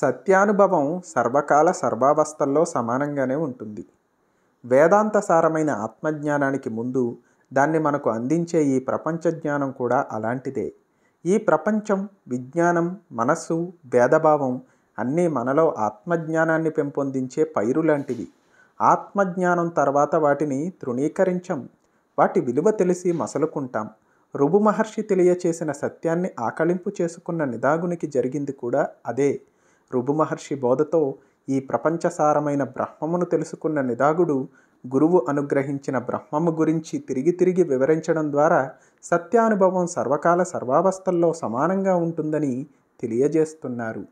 సత్యానుభవం సర్వకాల సర్వావస్థల్లో సమానంగానే ఉంటుంది వేదాంత సారమైన ఆత్మజ్ఞానానికి ముందు దాన్ని మనకు అందించే ఈ ప్రపంచ జ్ఞానం కూడా అలాంటిదే ఈ ప్రపంచం విజ్ఞానం మనస్సు భేదభావం అన్నీ మనలో ఆత్మజ్ఞానాన్ని పెంపొందించే పైరు లాంటివి ఆత్మజ్ఞానం తర్వాత వాటిని తృణీకరించం వాటి విలువ తెలిసి మసలుకుంటాం రుభు మహర్షి తెలియచేసిన సత్యాన్ని ఆకళింపు చేసుకున్న నిదాగునికి జరిగింది కూడా అదే రుభుమహర్షి బోధతో ఈ ప్రపంచసారమైన బ్రహ్మమును తెలుసుకున్న నిదాగుడు గురువు అనుగ్రహించిన బ్రహ్మము గురించి తిరిగి తిరిగి వివరించడం ద్వారా సత్యానుభవం సర్వకాల సర్వావస్థల్లో సమానంగా ఉంటుందని తెలియజేస్తున్నారు